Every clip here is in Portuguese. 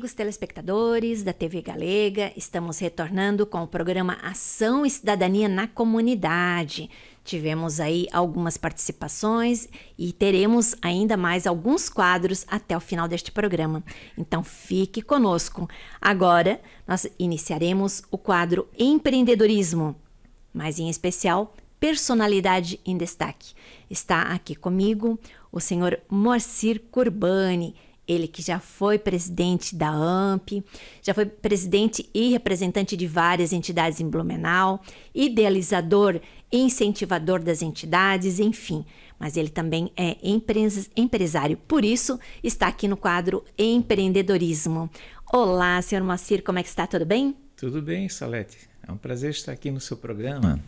amigos telespectadores da TV Galega, estamos retornando com o programa Ação e Cidadania na Comunidade. Tivemos aí algumas participações e teremos ainda mais alguns quadros até o final deste programa. Então fique conosco. Agora nós iniciaremos o quadro Empreendedorismo, mas em especial Personalidade em Destaque. Está aqui comigo o senhor Moacir Curbani ele que já foi presidente da AMP, já foi presidente e representante de várias entidades em Blumenau, idealizador e incentivador das entidades, enfim. Mas ele também é empresário, por isso está aqui no quadro Empreendedorismo. Olá, senhor Moacir, como é que está? Tudo bem? Tudo bem, Salete. É um prazer estar aqui no seu programa.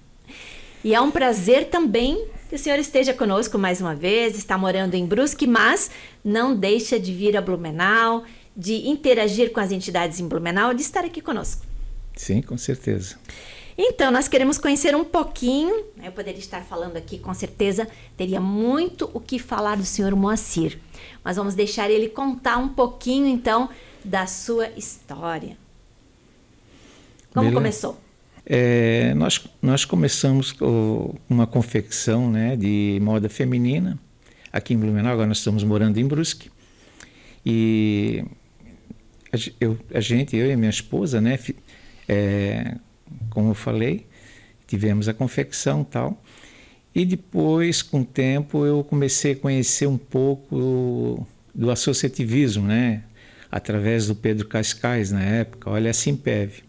E é um prazer também que o Senhor esteja conosco mais uma vez, está morando em Brusque, mas não deixa de vir a Blumenau, de interagir com as entidades em Blumenau, de estar aqui conosco. Sim, com certeza. Então, nós queremos conhecer um pouquinho. Né, eu poderia estar falando aqui, com certeza, teria muito o que falar do senhor Moacir. Mas vamos deixar ele contar um pouquinho, então, da sua história. Como Beleza. começou? É, nós, nós começamos uma confecção né, de moda feminina aqui em Blumenau, agora nós estamos morando em Brusque. E a, eu, a gente, eu e minha esposa, né, é, como eu falei, tivemos a confecção tal. E depois, com o tempo, eu comecei a conhecer um pouco do associativismo, né? através do Pedro Cascais na época, olha a Simpev.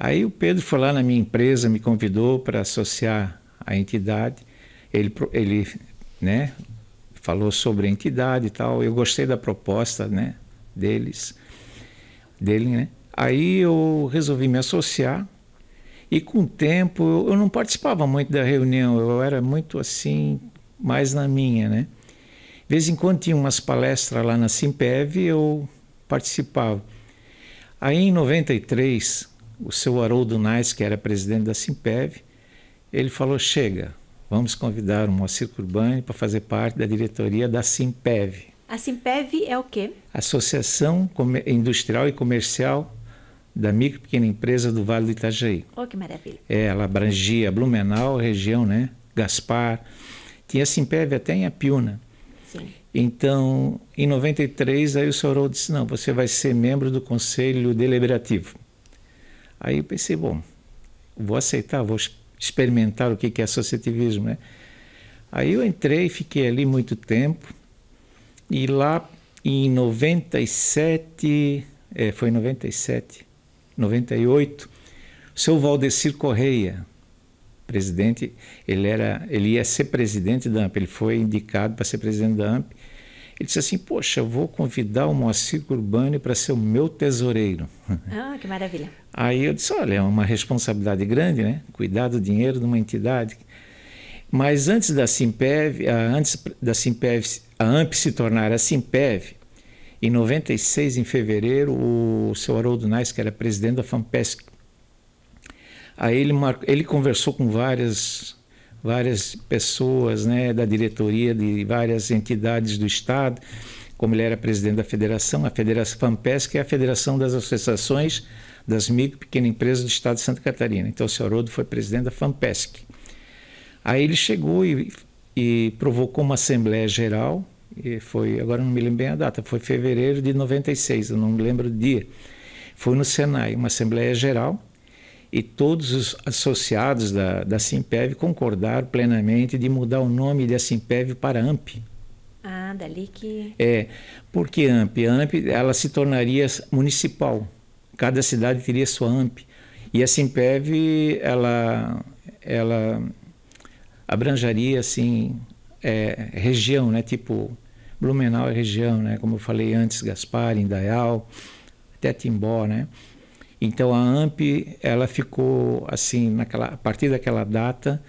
Aí o Pedro foi lá na minha empresa, me convidou para associar a entidade. Ele, ele né, falou sobre a entidade e tal. Eu gostei da proposta né, deles, dele. Né? Aí eu resolvi me associar. E com o tempo, eu, não participava muito da reunião, eu era muito assim, mais na minha, né? De vez em quando tinha umas palestras lá na Simpev, eu participava. Aí em 93, o seu Haroldo Nais, que era presidente da Simpev, ele falou: chega, vamos convidar o Moacir Curbani para fazer parte da diretoria da Simpev. A Simpev é o quê? Associação Industrial e Comercial da Micro e Pequena Empresa do Vale do Itajaí. Oh, que maravilha. É, ela abrangia Blumenau, região, né? Gaspar. Tinha a Simpev até em Apiúna. Sim. Então, em 93, aí o senhor Haroldo disse: não, você vai ser membro do Conselho Deliberativo. Aí eu pensei, bom, vou aceitar, vou experimentar o que é associativismo, né? Aí eu entrei, fiquei ali muito tempo e lá em 97, é, foi 97, 98, o seu Valdecir Correia, presidente, ele era, ele ia ser presidente da AMP, ele foi indicado para ser presidente da AMP ele disse assim: Poxa, vou convidar o Moacir Urbani para ser o meu tesoureiro. Ah, que maravilha. Aí eu disse: Olha, é uma responsabilidade grande, né? Cuidar do dinheiro de uma entidade. Mas antes da Simpev, antes da Simpev, a AMP se tornar a Simpev, em 96, em fevereiro, o seu Haroldo Nais, que era presidente da FAMPESC, aí ele, ele conversou com várias várias pessoas né, da diretoria de várias entidades do Estado, como ele era presidente da federação, a Federação FAMPESC é a Federação das Associações das Micro e Pequenas Empresas do Estado de Santa Catarina. Então, o senhor Rodo foi presidente da FAMPESC. Aí ele chegou e, e provocou uma Assembleia Geral, e foi, agora não me lembro bem a data, foi fevereiro de 96, eu não me lembro o dia. Foi no Senai, uma Assembleia Geral, e todos os associados da, da Simpev concordaram plenamente de mudar o nome da Simpev para AMP. Ah, dali que... É, porque AMP? AMP, ela se tornaria municipal. Cada cidade teria sua AMP. E a Simpev, ela, ela abrangeria, assim, é, região, né? Tipo, Blumenau é região, né? Como eu falei antes, Gaspar, Indaial, até Timbó, né? Então a AMP ela ficou assim naquela a partir daquela data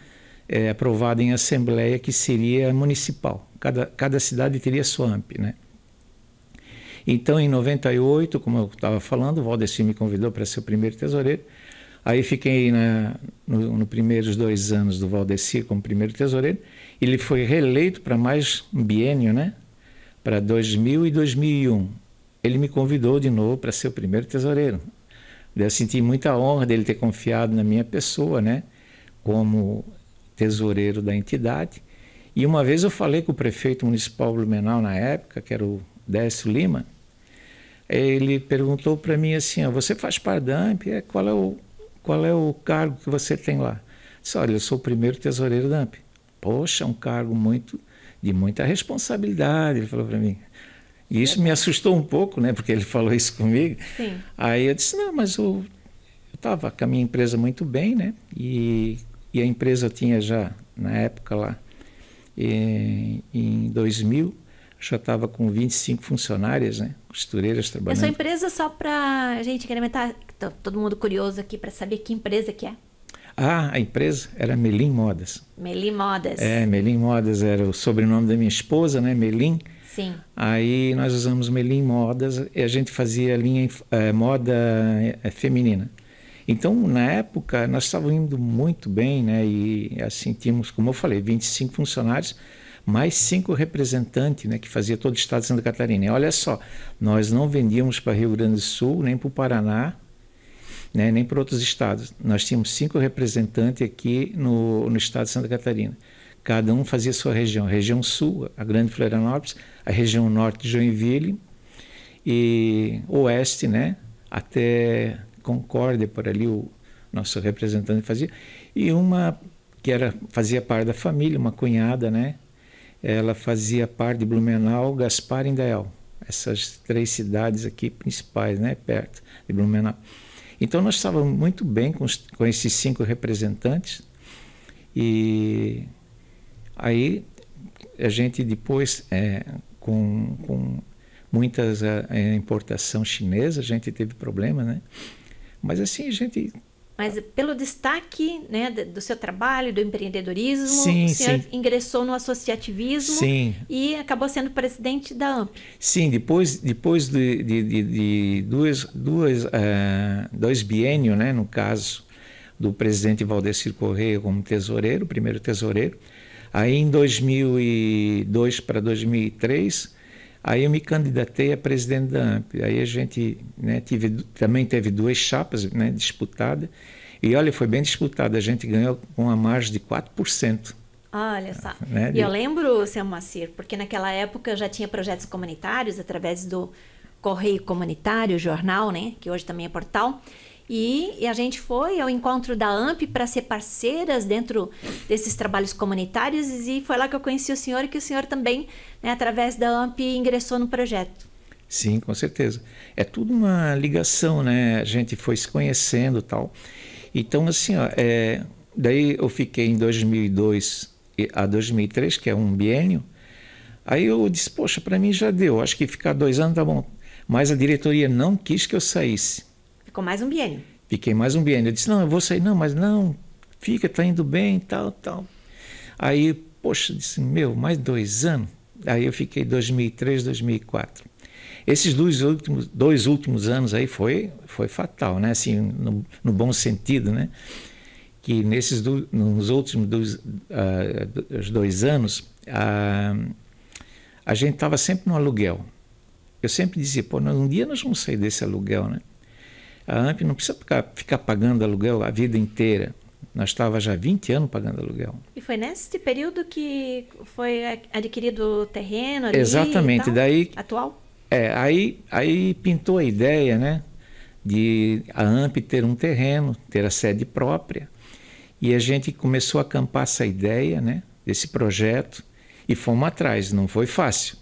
é, aprovada em assembleia que seria municipal. Cada, cada cidade teria sua AMP, né? Então, em 98, como eu estava falando, o Valdeci me convidou para ser o primeiro tesoureiro. Aí fiquei na, né, no, no, primeiros dois anos do Valdeci como primeiro tesoureiro. Ele foi reeleito para mais um biênio, né? Para 2000 e 2001. Ele me convidou de novo para ser o primeiro tesoureiro. Eu senti muita honra dele ter confiado na minha pessoa, né? Como tesoureiro da entidade. E uma vez eu falei com o prefeito municipal Blumenau na época, que era o Décio Lima, ele perguntou para mim assim: Você faz parte da AMP? É, qual é, o, qual é o cargo que você tem lá? Eu disse: Olha, eu sou o primeiro tesoureiro da AMP. Poxa, é um cargo muito de muita responsabilidade, ele falou para mim. E isso me assustou um pouco, né? Porque ele falou isso comigo. Sim. Aí eu disse, não, mas eu estava com a minha empresa muito bem, né? E, e a empresa tinha já, na época lá, e, em 2000, já estava com 25 funcionárias, né? Costureiras trabalhando. Essa empresa só para a gente incrementar, tá todo mundo curioso aqui para saber que empresa que é. Ah, a empresa era Melim Modas. Melim Modas. É, Melim Modas era o sobrenome da minha esposa, né? Melim. Sim. Aí nós usamos melim modas e a gente fazia linha eh, moda eh, feminina. Então, na época, nós estávamos indo muito bem, né? E assim, tínhamos, como eu falei, 25 funcionários, mais cinco representantes, né? Que fazia todo o estado de Santa Catarina. E olha só, nós não vendíamos para Rio Grande do Sul, nem para o Paraná, né, nem para outros estados. Nós tínhamos cinco representantes aqui no, no estado de Santa Catarina. Cada um fazia sua região. A região sul, a Grande Florianópolis, a região norte, Joinville, e oeste, né? Até Concórdia, por ali o nosso representante fazia. E uma que era fazia parte da família, uma cunhada, né? Ela fazia parte de Blumenau, Gaspar e Indael. Essas três cidades aqui principais, né? Perto de Blumenau. Então nós estávamos muito bem com, os, com esses cinco representantes e Aí a gente depois, é, com, com muitas a, é, a, é, importação chinesa, a gente teve problema, né? Mas assim, a gente... Mas pelo destaque né, do seu trabalho, do empreendedorismo, sim, o senhor sim. ingressou no associativismo sim. e acabou sendo presidente da AMP. Sim, depois, depois de, de, de, de duas, duas, uh, dois biênio né, no caso do presidente Valdecir Correia como tesoureiro, primeiro tesoureiro, Aí em 2002 para 2003, aí eu me candidatei a presidente da AMP. Aí a gente né, tive, também teve duas chapas né, disputadas. E olha, foi bem disputada. A gente ganhou com a margem de 4%. Olha só. Ah, né, e de... eu lembro, seu Macir, porque naquela época já tinha projetos comunitários através do Correio Comunitário, jornal, né? Que hoje também é portal. E, e, a gente foi ao encontro da AMP para ser parceiras dentro desses trabalhos comunitários e foi lá que eu conheci o senhor e que o senhor também, né, através da AMP, ingressou no projeto. Sim, com certeza. É tudo uma ligação, né? A gente foi se conhecendo tal. Então, assim, ó, é, daí eu fiquei em 2002 a 2003, que é um biênio. Aí eu disse, poxa, para mim já deu. Acho que ficar dois anos tá bom. Mas a diretoria não quis que eu saísse Ficou mais um biênio. Fiquei mais um biênio. Eu disse, não, eu vou sair. Não, mas não, fica, tá indo bem, tal, tal. Aí, poxa, disse, meu, mais dois anos. Aí eu fiquei 2003, 2004. Esses dois últimos, dois últimos anos aí foi, foi fatal, né? Assim, no, no bom sentido, né? Que nesses do, nos últimos dois, uh, ah, dois anos, uh, a gente estava sempre no aluguel. Eu sempre dizia, pô, um dia nós vamos sair desse aluguel, né? A AMP não precisa ficar, ficar pagando aluguel a vida inteira. Nós estávamos já 20 anos pagando aluguel. E foi nesse período que foi adquirido o terreno ali Exatamente, e daí... Atual? É, aí, aí pintou a ideia, né? De a AMP ter um terreno, ter a sede própria. E a gente começou a acampar essa ideia, né? Desse projeto. E fomos atrás, não foi fácil.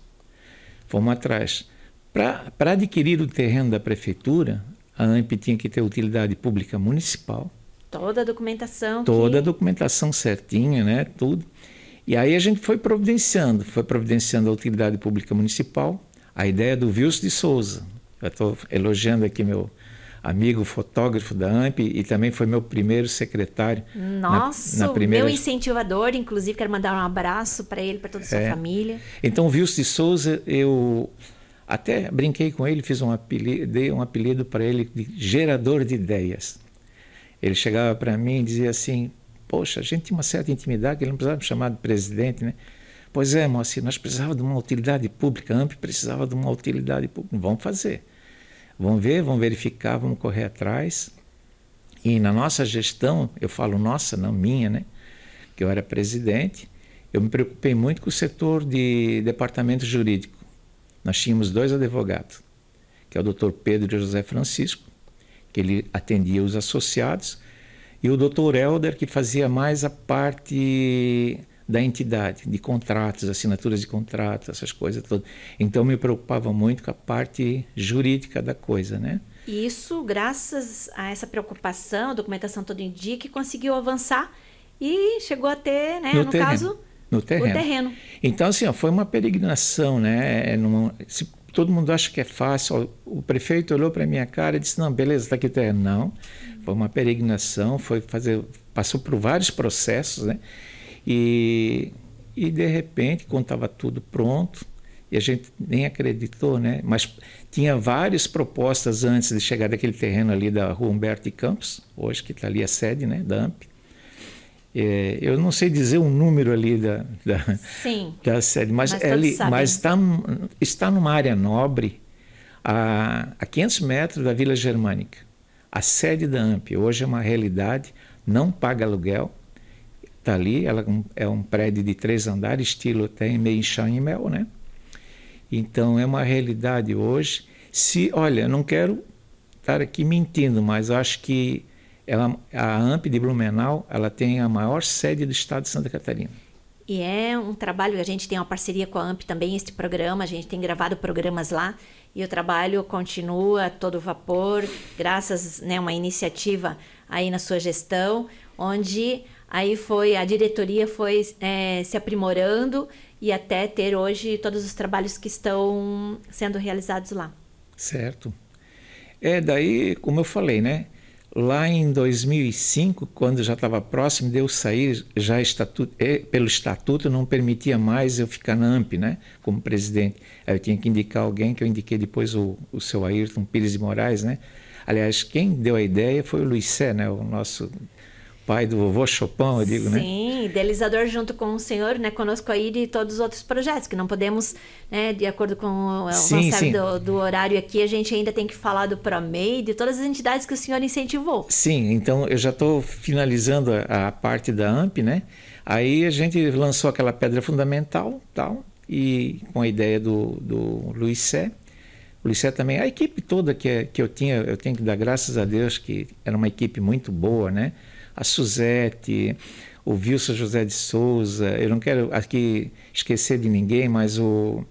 Fomos atrás. Para adquirir o terreno da prefeitura, a AMP tinha que ter utilidade pública municipal. Toda a documentação. Toda que... a documentação certinha, né? Tudo. E aí a gente foi providenciando, foi providenciando a utilidade pública municipal, a ideia do Vilso de Souza. Eu estou elogiando aqui meu amigo fotógrafo da AMP e também foi meu primeiro secretário. Nossa, na, na primeira... meu incentivador, inclusive quero mandar um abraço para ele, para toda a sua é. família. Então o Vilso de Souza, eu até brinquei com ele, fiz um apelido, dei um apelido para ele de gerador de ideias. Ele chegava para mim e dizia assim: Poxa, a gente tinha uma certa intimidade, ele não precisava me chamar de presidente, né? Pois é, Moacir, nós precisávamos de uma utilidade pública, a AMP precisava de uma utilidade pública. Vamos fazer. Vamos ver, vamos verificar, vamos correr atrás. E na nossa gestão, eu falo nossa, não minha, né? Que eu era presidente, eu me preocupei muito com o setor de departamento jurídico nós tínhamos dois advogados, que é o doutor Pedro José Francisco, que ele atendia os associados, e o doutor Helder, que fazia mais a parte da entidade, de contratos, assinaturas de contratos, essas coisas todas. Então me preocupava muito com a parte jurídica da coisa, né? Isso, graças a essa preocupação, a documentação todo dia que conseguiu avançar e chegou a ter, né, no, no caso, no terreno. terreno. Então, assim, ó, foi uma peregrinação, né? É numa, se, todo mundo acha que é fácil. Ó, o prefeito olhou para minha cara e disse: não, beleza, está aqui o terreno. Não, foi uma peregrinação, foi fazer, passou por vários processos, né? E, e de repente, quando estava tudo pronto, e a gente nem acreditou, né? Mas tinha várias propostas antes de chegar daquele terreno ali da rua Humberto de Campos, hoje que está ali a sede, né? Da AMP é, eu não sei dizer um número ali da, da, Sim, da sede, mas, mas, ele, mas está, está numa área nobre, a, a 500 metros da Vila Germânica. A sede da AMP hoje é uma realidade, não paga aluguel, está ali, ela é, é um prédio de três andares, estilo até meio chão e mel, né? Então é uma realidade hoje. Se, olha, não quero estar aqui mentindo, mas acho que ela, a AMP de Blumenau ela tem a maior sede do estado de Santa Catarina. E é um trabalho, a gente tem uma parceria com a AMP também, este programa, a gente tem gravado programas lá e o trabalho continua todo vapor, graças né, a né, uma iniciativa aí na sua gestão, onde aí foi, a diretoria foi é, se aprimorando e até ter hoje todos os trabalhos que estão sendo realizados lá. Certo. É, daí, como eu falei, né? Lá em 2005, quando já estava próximo de eu sair, já estatuto, eh, pelo estatuto não permitia mais eu ficar na AMP, né, como presidente. Aí eu tinha que indicar alguém, que eu indiquei depois o, o seu Ayrton Pires de Moraes, né. Aliás, quem deu a ideia foi o Luiz Sé, né, o nosso pai do vovô Chopão, eu digo, Sim, né? Sim, idealizador junto com o senhor, né? Conosco aí de todos os outros projetos, que não podemos, né? De acordo com o, Do, do, horário aqui, a gente ainda tem que falar do ProMei, de todas as entidades que o senhor incentivou. Sim, então eu já estou finalizando a, a, parte da AMP, né? Aí a gente lançou aquela pedra fundamental, tal, e com a ideia do, do Luiz Sé. O também, a equipe toda que, é, que eu tinha, eu tenho que dar graças a Deus que era uma equipe muito boa, né? a Suzete, o Wilson José de Souza, eu não quero aqui esquecer de ninguém, mas o,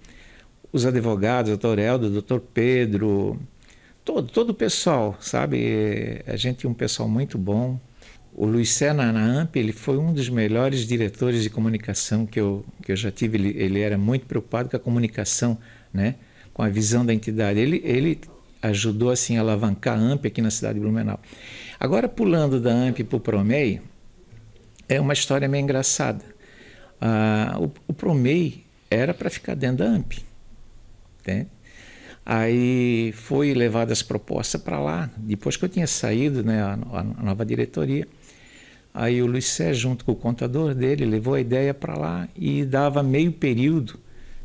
os advogados, o doutor Eldo, o doutor Pedro, todo, todo o pessoal, sabe? A gente tinha é um pessoal muito bom. O Luiz Sena na AMP, ele foi um dos melhores diretores de comunicação que eu, que eu já tive. Ele, ele era muito preocupado com a comunicação, né? com a visão da entidade. Ele, ele ajudou assim a alavancar a AMP aqui na cidade de Blumenau. Agora, pulando da AMP para o Promei, é uma história meio engraçada. Ah, o, o, Promei era para ficar dentro da AMP. Né? Aí foi levada as propostas para lá, depois que eu tinha saído, né, a, a nova diretoria. Aí o Luiz Sérgio, junto com o contador dele, levou a ideia para lá e dava meio período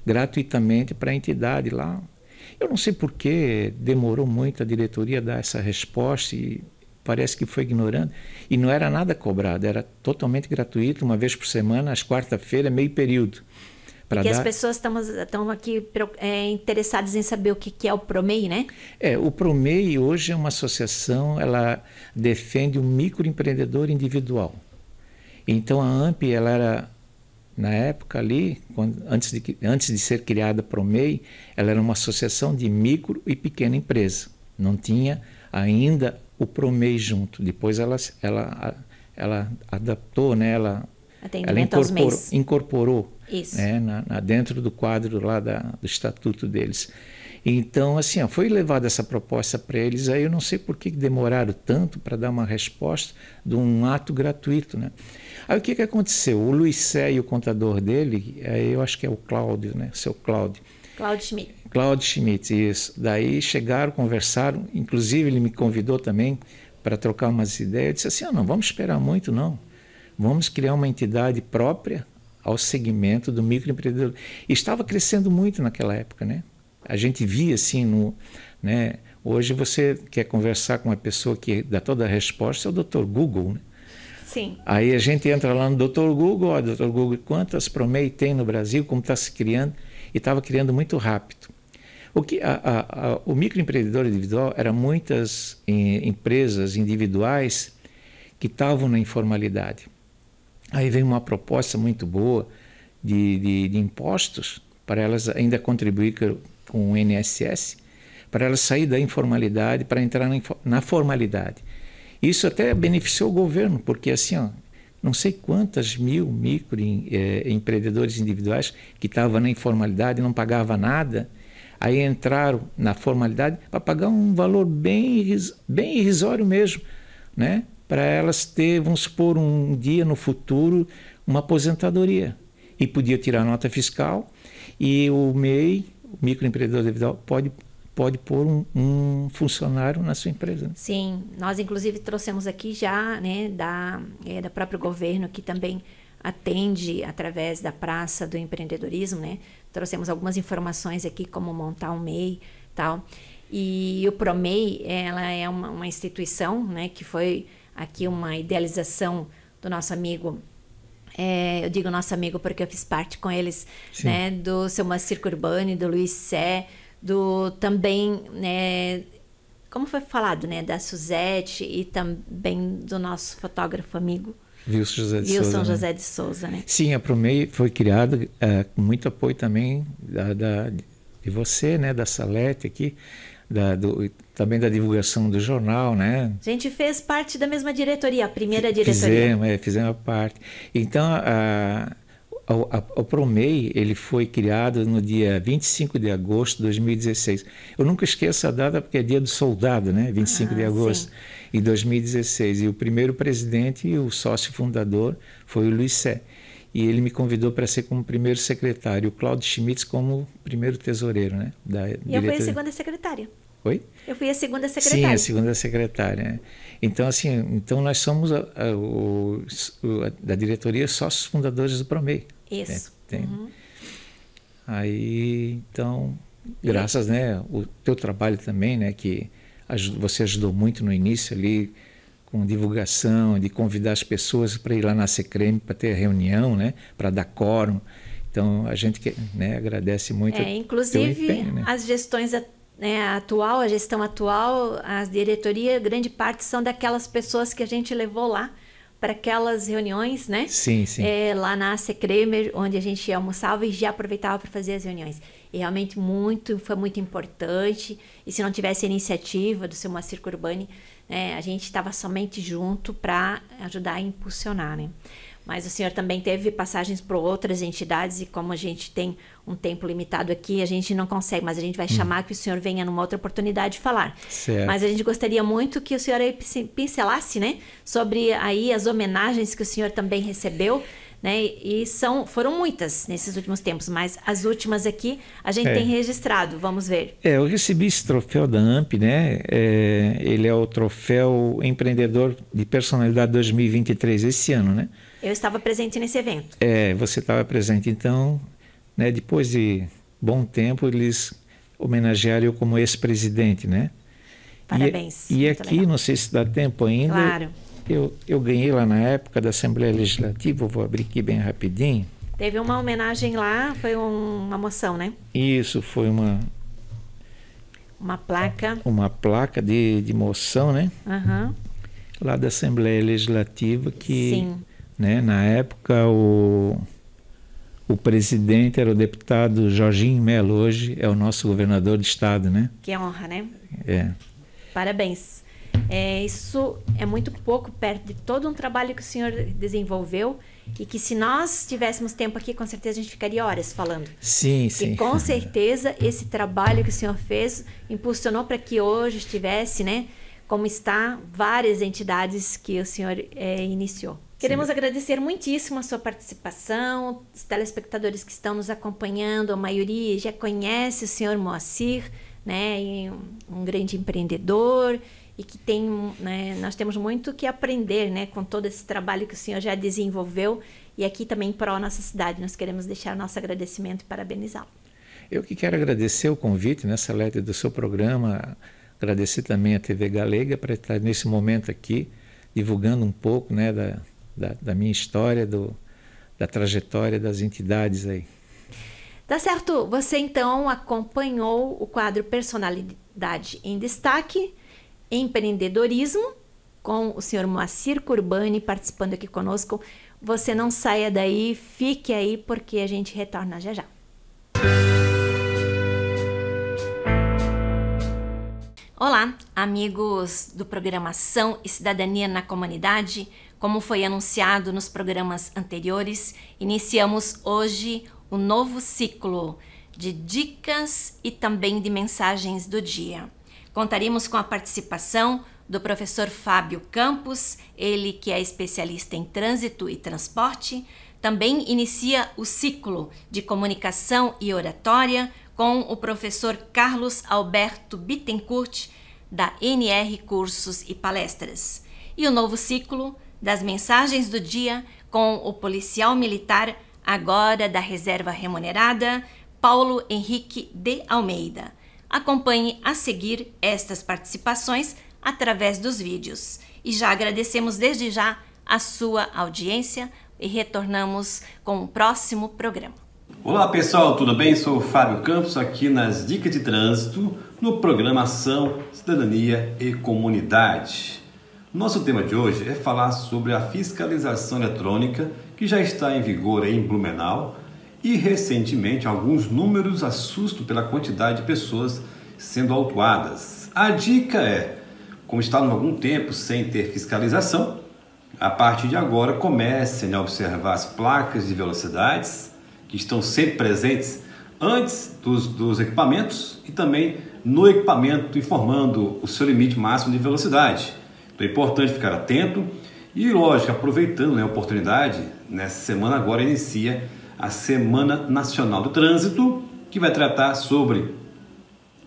gratuitamente para a entidade lá, eu não sei por que demorou muito a diretoria dar essa resposta e parece que foi ignorando. E não era nada cobrado, era totalmente gratuito, uma vez por semana, às quarta-feiras, meio período. Porque dar... as pessoas estão aqui é, interessadas em saber o que, que é o Promei, né? É, o Promei hoje é uma associação, ela defende o microempreendedor individual. Então a AMP ela era na época ali, quando, antes, de, antes de ser criada a MEI, ela era uma associação de micro e pequena empresa. Não tinha ainda o Promei junto. Depois ela, ela, ela adaptou, né? ela, ela incorporou, incorporou né? na, na, dentro do quadro lá da, do estatuto deles. Então, assim, ó, foi levada essa proposta para eles. Aí eu não sei por que demoraram tanto para dar uma resposta de um ato gratuito, né? Aí o que, que aconteceu? O Luiz Sé e o contador dele, eh, eu acho que é o Cláudio, né? Seu Cláudio. Cláudio Schmidt. Cláudio Schmidt, isso. Daí chegaram, conversaram, inclusive ele me convidou também para trocar umas ideias. Eu disse assim: ah, não vamos esperar muito, não. Vamos criar uma entidade própria ao segmento do microempreendedor. E estava crescendo muito naquela época, né? A gente via assim no. Né? Hoje você quer conversar com uma pessoa que dá toda a resposta, é o doutor Google, né? Sim. Aí a gente entra lá no Dr. Google, ó, Dr. Google, quantas Promei tem no Brasil, como está se criando, e estava criando muito rápido. O, que a, a, a, o microempreendedor individual era muitas em, eh, empresas individuais que estavam na informalidade. Aí vem uma proposta muito boa de, de, de impostos para elas ainda contribuir com o INSS, para elas sair da informalidade para entrar na, na formalidade. Isso até beneficiou o governo, porque assim, ó, não sei quantas mil microempreendedores é, eh, individuais que estavam na informalidade, não pagava nada, aí entraram na formalidade para pagar um valor bem, bem irrisório mesmo, né? para elas ter, vamos supor, um dia no futuro, uma aposentadoria. E podia tirar nota fiscal e o MEI, o microempreendedor individual, pode pode pôr um, um, funcionário na sua empresa. Né? Sim, nós inclusive trouxemos aqui já, né, da, é, da próprio governo que também atende através da Praça do Empreendedorismo, né? Trouxemos algumas informações aqui como montar um MEI, tal. E o Promei, ela é uma, uma instituição, né, que foi aqui uma idealização do nosso amigo é, eu digo nosso amigo porque eu fiz parte com eles, Sim. né, do seu Macirco e do Luiz Sé, do também, né, como foi falado, né, da Suzette e também do nosso fotógrafo amigo. Wilson José de Wilson Souza. Né? José né? de Souza, né? Sim, a Promei foi criada é, com muito apoio também da, da, de você, né, da Salete aqui, da, do, também da divulgação do jornal, né? A gente fez parte da mesma diretoria, a primeira diretoria. Fizemos, é, fizemos parte. Então, a, o, Promei ele foi criado no dia 25 de agosto de 2016. Eu nunca esqueço a data porque é dia do soldado, né? 25 ah, de agosto sim. de 2016. E o primeiro presidente e o sócio fundador foi o Luiz Sé. E ele me convidou para ser como primeiro secretário, o Claudio Schmitz como primeiro tesoureiro, né? Da, e diretoria. eu fui a segunda secretária. Oi? Eu fui a segunda secretária. Sim, a segunda secretária. Né? Então, assim, então nós somos a, a, o, a, da diretoria sócios fundadores do Promei. Isso. Tem, né, tem. Uhum. Aí, então, graças, né, o teu trabalho também, né, que você ajudou muito no início ali com divulgação, de convidar as pessoas para ir lá na Secrem para ter reunião, né, para dar quórum. Então, a gente que, né, agradece muito. É, inclusive, empenho, né? as gestões né, atual, a gestão atual, as diretoria, grande parte são daquelas pessoas que a gente levou lá para aquelas reuniões, né? Sim, sim. É, lá na Secremer, onde a gente almoçava e já aproveitava para fazer as reuniões. E realmente muito, foi muito importante. E se não tivesse a iniciativa do seu Macirco Urbani, né, a gente estava somente junto para ajudar a impulsionar, né? Mas o senhor também teve passagens para outras entidades e como a gente tem um tempo limitado aqui, a gente não consegue, mas a gente vai hum. chamar hum. que o senhor venha numa outra oportunidade falar. Certo. Mas a gente gostaria muito que o senhor pincelasse, né, sobre aí as homenagens que o senhor também recebeu, né? E são foram muitas nesses últimos tempos, mas as últimas aqui a gente é. tem registrado. Vamos ver. É, eu recebi esse troféu da AMP, né? É, ele é o troféu empreendedor de personalidade 2023 esse ano, né? Eu estava presente nesse evento. É, você estava presente, então né? Depois de bom tempo, eles homenagearam eu como ex-presidente, né? É- Parabéns. E, e aqui, legal. não sei se dá tempo ainda. Claro. Eu, eu ganhei lá na época da Assembleia Legislativa, vou abrir aqui bem rapidinho. Teve uma homenagem lá, foi um, uma moção, né? Isso, foi uma. Uma placa. Uma placa de, de moção, né? Uhum. Lá da Assembleia Legislativa, que Sim. Né, na época o o presidente era o deputado Jorginho Melo, hoje é o nosso governador de estado, né? Que honra, né? É. Parabéns. É, isso é muito pouco perto de todo um trabalho que o senhor desenvolveu e que se nós tivéssemos tempo aqui, com certeza a gente ficaria horas falando. Sim, e sim. E com certeza esse trabalho que o senhor fez impulsionou para que hoje estivesse, né, como está várias entidades que o senhor é, iniciou. Queremos Sim. agradecer muitíssimo a sua participação, os telespectadores que estão nos acompanhando, a maioria já conhece o senhor Moacir, né, um grande empreendedor e que tem, né, nós temos muito que aprender, né, com todo esse trabalho que o senhor já desenvolveu e aqui também para a nossa cidade. Nós queremos deixar nosso agradecimento e parabenizá-lo. Eu que quero agradecer o convite nessa né, letra do seu programa, agradecer também a TV Galega para estar nesse momento aqui divulgando um pouco, né, da da, da minha história, do, da trajetória das entidades aí. Tá certo. Você então acompanhou o quadro Personalidade em Destaque, Empreendedorismo, com o senhor Moacir Curbani participando aqui conosco. Você não saia daí, fique aí porque a gente retorna já já. Olá, amigos do Programação e Cidadania na Comunidade. Como foi anunciado nos programas anteriores, iniciamos hoje o um novo ciclo de dicas e também de mensagens do dia. Contaremos com a participação do professor Fábio Campos, ele que é especialista em trânsito e transporte, também inicia o ciclo de comunicação e oratória com o professor Carlos Alberto Bittencourt, da NR Cursos e Palestras. E o novo ciclo das mensagens do dia com o policial militar, agora da reserva remunerada, Paulo Henrique de Almeida. Acompanhe a seguir estas participações através dos vídeos. E já agradecemos desde já a sua audiência e retornamos com o próximo programa. Olá pessoal, tudo bem? Sou o Fábio Campos aqui nas Dicas de Trânsito no programa Ação, Cidadania e Comunidade. Nosso tema de hoje é falar sobre a fiscalização eletrônica que já está em vigor em Blumenau e recentemente alguns números assustam pela quantidade de pessoas sendo autuadas. A dica é, como está há algum tempo sem ter fiscalização, a partir de agora comecem né, a observar as placas de velocidades que estão sempre presentes antes dos, dos equipamentos e também no equipamento informando o seu limite máximo de velocidade. Então é importante ficar atento e, lógico, aproveitando né, a oportunidade, nessa semana agora inicia a Semana Nacional do Trânsito, que vai tratar sobre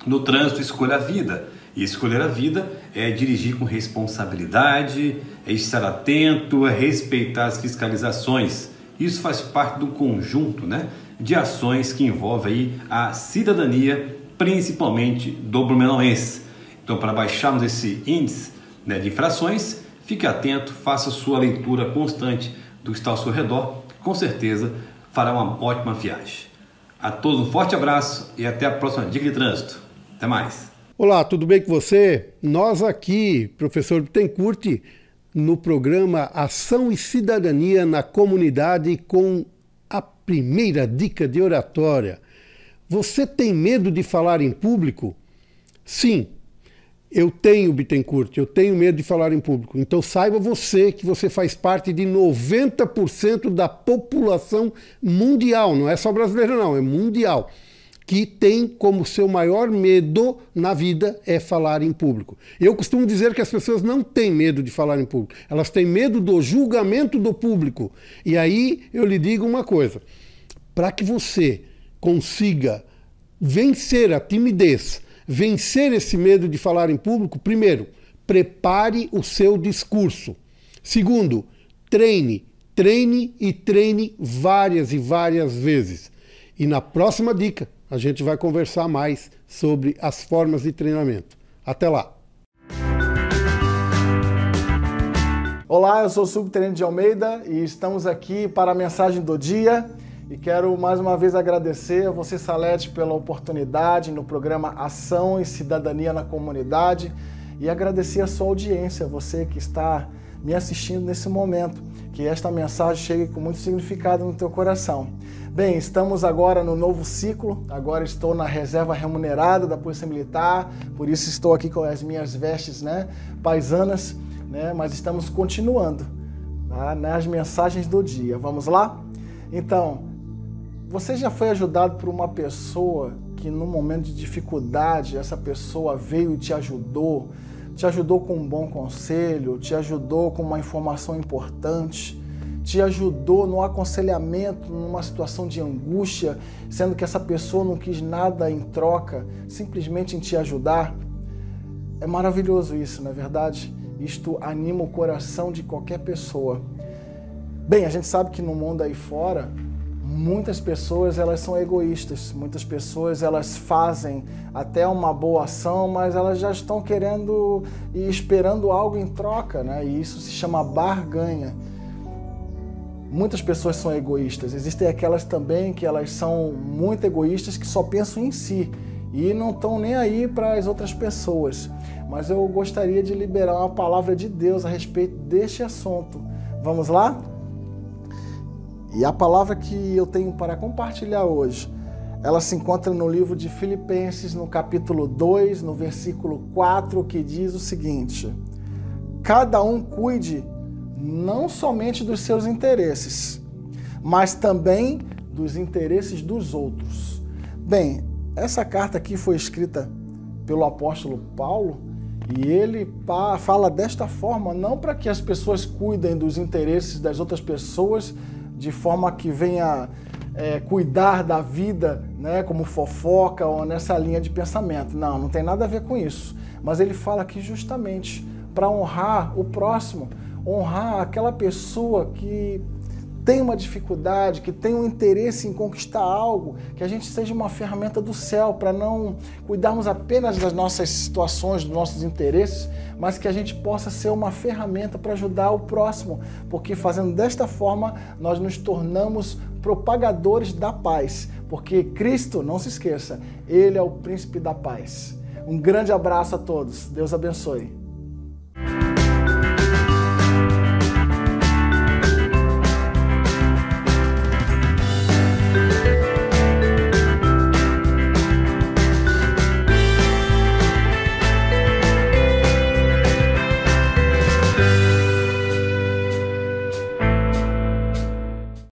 no trânsito escolha a vida. E escolher a vida é dirigir com responsabilidade, é estar atento, é respeitar as fiscalizações. Isso faz parte do conjunto né, de ações que envolve aí a cidadania, principalmente do Blumenauense. Então, para baixarmos esse índice, né, de infrações, fique atento, faça sua leitura constante do que está ao seu redor, com certeza fará uma ótima viagem. A todos um forte abraço e até a próxima Dica de Trânsito. Até mais. Olá, tudo bem com você? Nós aqui, professor Bittencourt, no programa Ação e Cidadania na Comunidade com a primeira dica de oratória. Você tem medo de falar em público? Sim, eu tenho Bittencourt, eu tenho medo de falar em público. Então saiba você que você faz parte de 90% da população mundial, não é só brasileira não, é mundial, que tem como seu maior medo na vida é falar em público. Eu costumo dizer que as pessoas não têm medo de falar em público, elas têm medo do julgamento do público. E aí eu lhe digo uma coisa, para que você consiga vencer a timidez vencer esse medo de falar em público, primeiro, prepare o seu discurso. Segundo, treine, treine e treine várias e várias vezes. E na próxima dica, a gente vai conversar mais sobre as formas de treinamento. Até lá! Olá, eu sou o Subtenente de Almeida e estamos aqui para a mensagem do dia. E quero mais uma vez agradecer a você, Salete, pela oportunidade no programa Ação e Cidadania na Comunidade e agradecer a sua audiência, você que está me assistindo nesse momento. Que esta mensagem chegue com muito significado no teu coração. Bem, estamos agora no novo ciclo. Agora estou na reserva remunerada da Polícia Militar, por isso estou aqui com as minhas vestes, né, paisanas, né? Mas estamos continuando tá, nas mensagens do dia. Vamos lá? Então, você já foi ajudado por uma pessoa que, num momento de dificuldade, essa pessoa veio e te ajudou? Te ajudou com um bom conselho, te ajudou com uma informação importante, te ajudou no aconselhamento, numa situação de angústia, sendo que essa pessoa não quis nada em troca, simplesmente em te ajudar? É maravilhoso isso, não é verdade? Isto anima o coração de qualquer pessoa. Bem, a gente sabe que no mundo aí fora, muitas pessoas elas são egoístas, muitas pessoas elas fazem até uma boa ação, mas elas já estão querendo e esperando algo em troca, né? E isso se chama barganha. Muitas pessoas são egoístas. Existem aquelas também que elas são muito egoístas que só pensam em si e não estão nem aí para as outras pessoas. Mas eu gostaria de liberar uma palavra de Deus a respeito deste assunto. Vamos lá? E a palavra que eu tenho para compartilhar hoje, ela se encontra no livro de Filipenses, no capítulo 2, no versículo 4, que diz o seguinte: Cada um cuide não somente dos seus interesses, mas também dos interesses dos outros. Bem, essa carta aqui foi escrita pelo apóstolo Paulo e ele fala desta forma não para que as pessoas cuidem dos interesses das outras pessoas de forma que venha é, cuidar da vida, né, como fofoca ou nessa linha de pensamento. Não, não tem nada a ver com isso. Mas ele fala aqui justamente para honrar o próximo, honrar aquela pessoa que tem uma dificuldade, que tem um interesse em conquistar algo, que a gente seja uma ferramenta do céu para não cuidarmos apenas das nossas situações, dos nossos interesses, mas que a gente possa ser uma ferramenta para ajudar o próximo, porque fazendo desta forma nós nos tornamos propagadores da paz, porque Cristo, não se esqueça, ele é o príncipe da paz. Um grande abraço a todos. Deus abençoe.